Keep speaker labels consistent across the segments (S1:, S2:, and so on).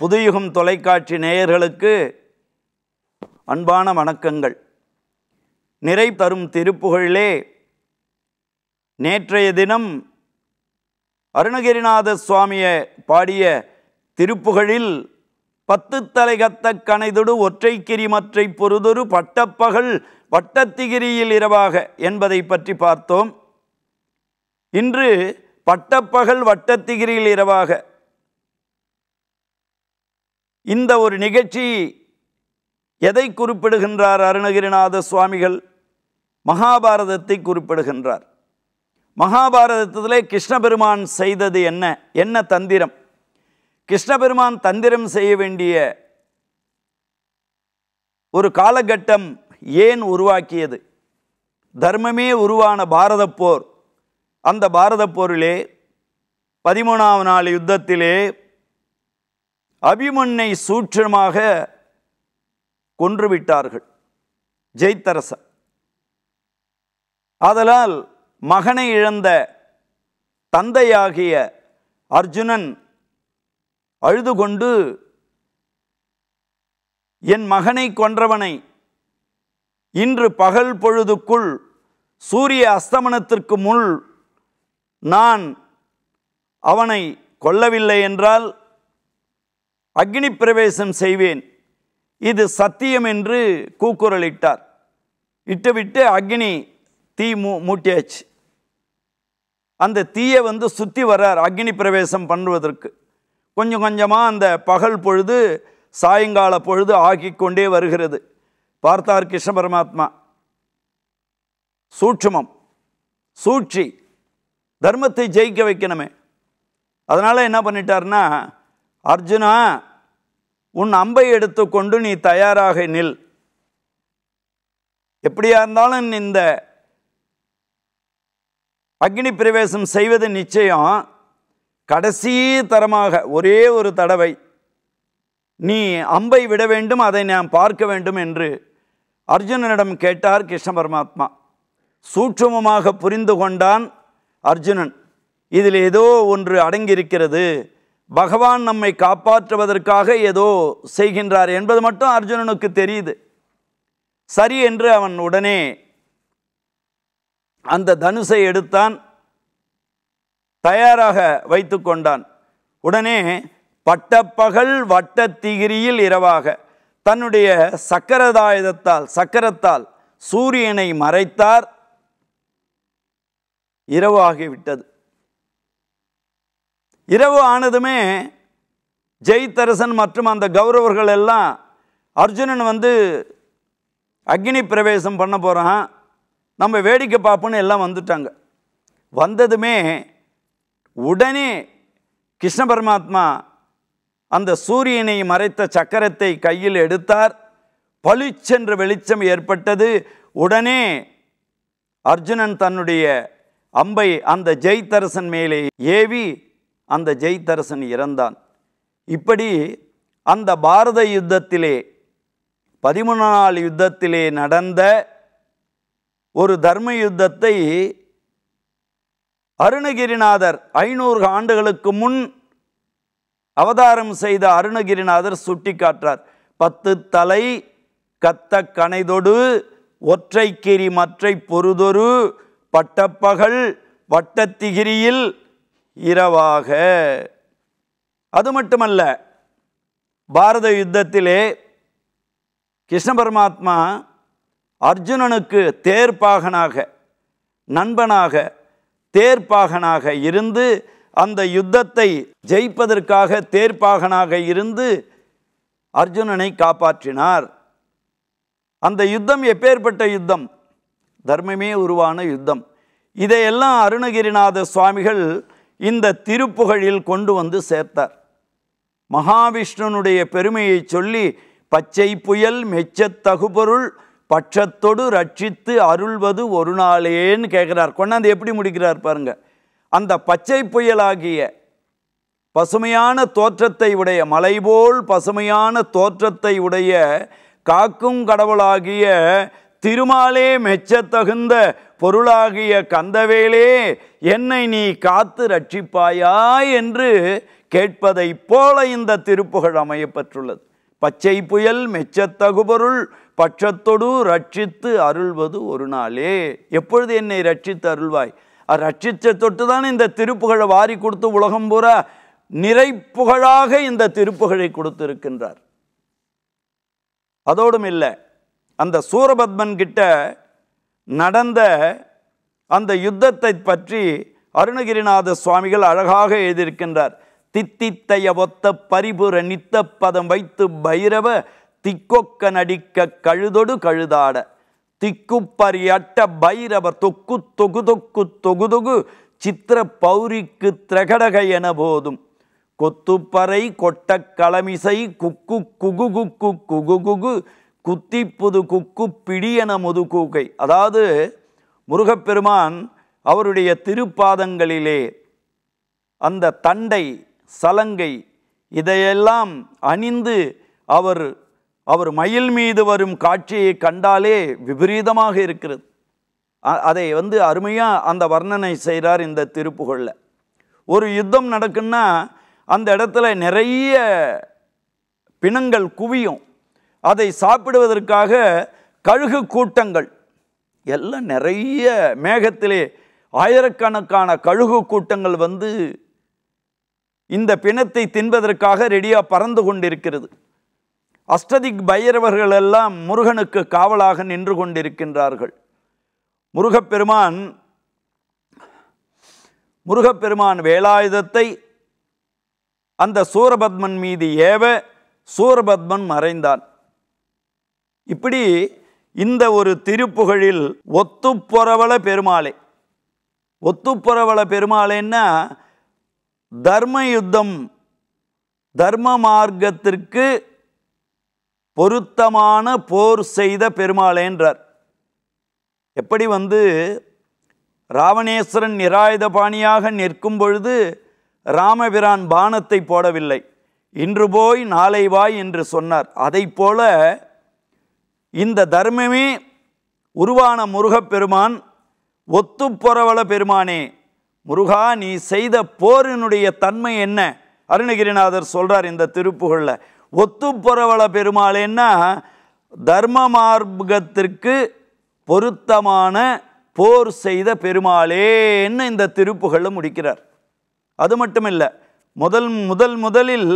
S1: புதுயுகம் தொலைக்காட்சி நேயர்களுக்கு அன்பான வணக்கங்கள் நிறை தரும் திருப்புகழிலே நேற்றைய தினம் அருணகிரிநாத சுவாமியை பாடிய திருப்புகழில் பத்து தலைகத்த கனைதொடு ஒற்றை மற்றை பொறுதொரு பட்டப்பகல் வட்டத்திகிரியில் இரவாக என்பதை பற்றி பார்த்தோம் இன்று பட்டப்பகல் வட்டத்திகிரியில் இரவாக இந்த ஒரு நிகழ்ச்சி எதை குறிப்பிடுகின்றார் அருணகிரிநாத சுவாமிகள் மகாபாரதத்தை குறிப்பிடுகின்றார் மகாபாரதத்திலே கிருஷ்ணபெருமான் செய்தது என்ன என்ன தந்திரம் கிருஷ்ணபெருமான் தந்திரம் செய்ய வேண்டிய ஒரு காலகட்டம் ஏன் உருவாக்கியது தர்மமே உருவான பாரத போர் அந்த பாரத போரிலே பதிமூணாவது நாள் யுத்தத்திலே அபிமன்னை சூட்சமாக கொன்றுவிட்டார்கள் ஜெய்தரசன் ஆதலால் மகனை இழந்த தந்தையாகிய அர்ஜுனன் அழுது கொண்டு என் மகனை கொன்றவனை இன்று பகல் பொழுதுக்குள் சூரிய அஸ்தமனத்திற்கு முள் நான் அவனை கொல்லவில்லை என்றால் அக்னி பிரவேசம் செய்வேன் இது சத்தியம் என்று கூக்குரலிட்டார் இட்டுவிட்டு அக்னி தீ மூ மூட்டியாச்சு அந்த தீயை வந்து சுற்றி வர்றார் அக்னி பிரவேசம் பண்ணுவதற்கு கொஞ்சம் கொஞ்சமாக அந்த பகல் பொழுது சாயங்கால பொழுது ஆகி கொண்டே வருகிறது பார்த்தார் கிருஷ்ண பரமாத்மா சூட்சுமம் சூழ்ச்சி தர்மத்தை ஜெயிக்க வைக்கணுமே அதனால் என்ன பண்ணிட்டார்னா அர்ஜுனா உன் அம்பை எடுத்துக்கொண்டு நீ தயாராக நில் எப்படியா இருந்தாலும் இந்த அக்னி பிரவேசம் செய்வது நிச்சயம் கடைசி தரமாக ஒரே ஒரு தடவை நீ அம்பை விட வேண்டும் அதை நான் பார்க்க வேண்டும் என்று அர்ஜுனனிடம் கேட்டார் கிருஷ்ண பரமாத்மா சூட்சமமாக புரிந்து கொண்டான் அர்ஜுனன் இதில் ஏதோ ஒன்று அடங்கியிருக்கிறது பகவான் நம்மை காப்பாற்றுவதற்காக ஏதோ செய்கின்றார் என்பது மட்டும் அர்ஜுனனுக்கு தெரியுது சரி என்று அவன் உடனே அந்த தனுசை எடுத்தான் தயாராக வைத்து கொண்டான் உடனே பட்டப்பகல் வட்டத்திகிரியில் இரவாக தன்னுடைய சக்கரதாயுதத்தால் சக்கரத்தால் சூரியனை மறைத்தார் இரவாகிவிட்டது இரவு ஆனதுமே ஜெய்தரசன் மற்றும் அந்த கௌரவர்கள் எல்லாம் அர்ஜுனன் வந்து அக்னி பிரவேசம் பண்ண போகிறான் நம்ம வேடிக்கை பார்ப்போன்னு எல்லாம் வந்துட்டாங்க வந்ததுமே உடனே கிருஷ்ண பரமாத்மா அந்த சூரியனை மறைத்த சக்கரத்தை கையில் எடுத்தார் பளிச்சென்ற வெளிச்சம் ஏற்பட்டது உடனே அர்ஜுனன் தன்னுடைய அம்பை அந்த ஜெய்தரசன் மேலே ஏவி அந்த ஜெய்தரசன் இறந்தான் இப்படி அந்த பாரத யுத்தத்திலே பதிமூணு நாள் யுத்தத்திலே நடந்த ஒரு தர்ம யுத்தத்தை அருணகிரிநாதர் ஐநூறு ஆண்டுகளுக்கு முன் அவதாரம் செய்த அருணகிரிநாதர் சுட்டி காட்டுறார் பத்து தலை கத்த கனைதொடு ஒற்றைக்கிரி மற்றை பொறுதொரு பட்டப்பகல் வட்டத்திகிரியில் இரவாக அது மட்டுமல்ல பாரத யுத்தத்திலே கிருஷ்ண பரமாத்மா அர்ஜுனனுக்கு தேர்ப்பாகனாக நண்பனாக தேர்ப்பாகனாக இருந்து அந்த யுத்தத்தை ஜெயிப்பதற்காக தேர்ப்பாகனாக இருந்து அர்ஜுனனை காப்பாற்றினார் அந்த யுத்தம் எப்பேற்பட்ட யுத்தம் தர்மமே உருவான யுத்தம் இதையெல்லாம் அருணகிரிநாத சுவாமிகள் இந்த திருப்புகழில் கொண்டு வந்து சேர்த்தார் மகாவிஷ்ணுனுடைய பெருமையை சொல்லி பச்சை புயல் மெச்சத் தகுபொருள் பட்சத்தொடு ரட்சித்து அருள்வது ஒரு நாளேன்னு கேட்குறார் கொண்டாந்து எப்படி முடிக்கிறார் பாருங்க அந்த பச்சை புயலாகிய பசுமையான தோற்றத்தை உடைய மலைபோல் பசுமையான தோற்றத்தை உடைய காக்கும் கடவுளாகிய திருமாலே மெச்சத்தகுந்த பொருளாகிய கந்தவேலே என்னை நீ காத்து ரட்சிப்பாயா என்று கேட்பதை போல இந்த திருப்புகழ் அமையப்பெற்றுள்ளது பச்சை புயல் மெச்சத்தகுபொருள் பட்சத்தொடு ரட்சித்து அருள்வது ஒரு நாளே எப்பொழுது என்னை ரட்சித்து அருள்வாய் ரட்சித்த தொட்டு தான் இந்த திருப்புகழை வாரி கொடுத்து உலகம் பூரா நிறைப்புகழாக இந்த திருப்புகழை கொடுத்திருக்கின்றார் அதோடும் இல்லை அந்த சூரபத்மன் கிட்ட நடந்த அந்த யுத்தத்தை பற்றி அருணகிரிநாத சுவாமிகள் அழகாக எழுதியிருக்கின்றார் தித்தித்தைய ஒத்த பரிபுர நித்த பதம் வைத்து பைரவ திக்கொக்க நடிக்க கழுதொடு கழுதாட திக்குப்பரி அட்ட பைரவ தொக்கு தொகு தொக்கு தொகு தொகு சித்திர பௌரிக்கு திரகடக என போதும் கொத்துப்பறை கொட்ட களமிசை குக்கு குகு குக்கு குகு குகு குத்தி புது குக்கு பிடியன முதுகூக்கை அதாவது முருகப்பெருமான் அவருடைய திருப்பாதங்களிலே அந்த தண்டை சலங்கை இதையெல்லாம் அணிந்து அவர் அவர் மயில் மீது வரும் காட்சியை கண்டாலே விபரீதமாக இருக்கிறது அதை வந்து அருமையாக அந்த வர்ணனை செய்கிறார் இந்த திருப்புகளில் ஒரு யுத்தம் நடக்குன்னா அந்த இடத்துல நிறைய பிணங்கள் குவியும் அதை சாப்பிடுவதற்காக கழுகு கூட்டங்கள் எல்லாம் நிறைய மேகத்திலே ஆயிரக்கணக்கான கழுகு கூட்டங்கள் வந்து இந்த பிணத்தை தின்பதற்காக ரெடியாக பறந்து கொண்டிருக்கிறது அஷ்டதிக் பைரவர்கள் எல்லாம் முருகனுக்கு காவலாக நின்று கொண்டிருக்கின்றார்கள் முருகப்பெருமான் முருகப்பெருமான் வேலாயுதத்தை அந்த சூரபத்மன் மீது ஏவ சூரபத்மன் மறைந்தான் இப்படி இந்த ஒரு திருப்புகழில் ஒத்துப்புறவள பெருமாளே ஒத்துப்புறவள பெருமாளேன்னா தர்ம யுத்தம் தர்ம மார்க்கத்திற்கு பொருத்தமான போர் செய்த பெருமாளேன்றார் எப்படி வந்து ராவணேஸ்வரன் நிராயுதபாணியாக நிற்கும் பொழுது ராமபிரான் பானத்தை போடவில்லை இன்று போய் நாளை வாய் என்று சொன்னார் அதை போல இந்த தர்மமே உருவான முருகப்பெருமான் ஒத்துப்புறவள பெருமானே முருகா நீ செய்த போரினுடைய தன்மை என்ன அருணகிரிநாதர் சொல்கிறார் இந்த திருப்புகழில் ஒத்துப்புறவள பெருமாளேன்னா தர்ம மார்க்கத்திற்கு பொருத்தமான போர் செய்த பெருமாளேன்னு இந்த திருப்புகளில் முடிக்கிறார் அது மட்டுமில்லை முதல் முதல் முதலில்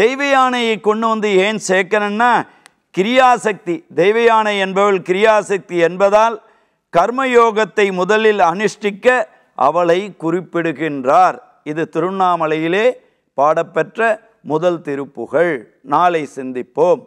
S1: தெய்வ யானையை கொண்டு வந்து ஏன் சேர்க்கணுன்னா கிரியாசக்தி தெய்வயானை என்பவள் கிரியாசக்தி என்பதால் கர்மயோகத்தை முதலில் அனுஷ்டிக்க அவளை குறிப்பிடுகின்றார் இது திருவண்ணாமலையிலே பாடப்பெற்ற முதல் திருப்புகழ் நாளை சிந்திப்போம்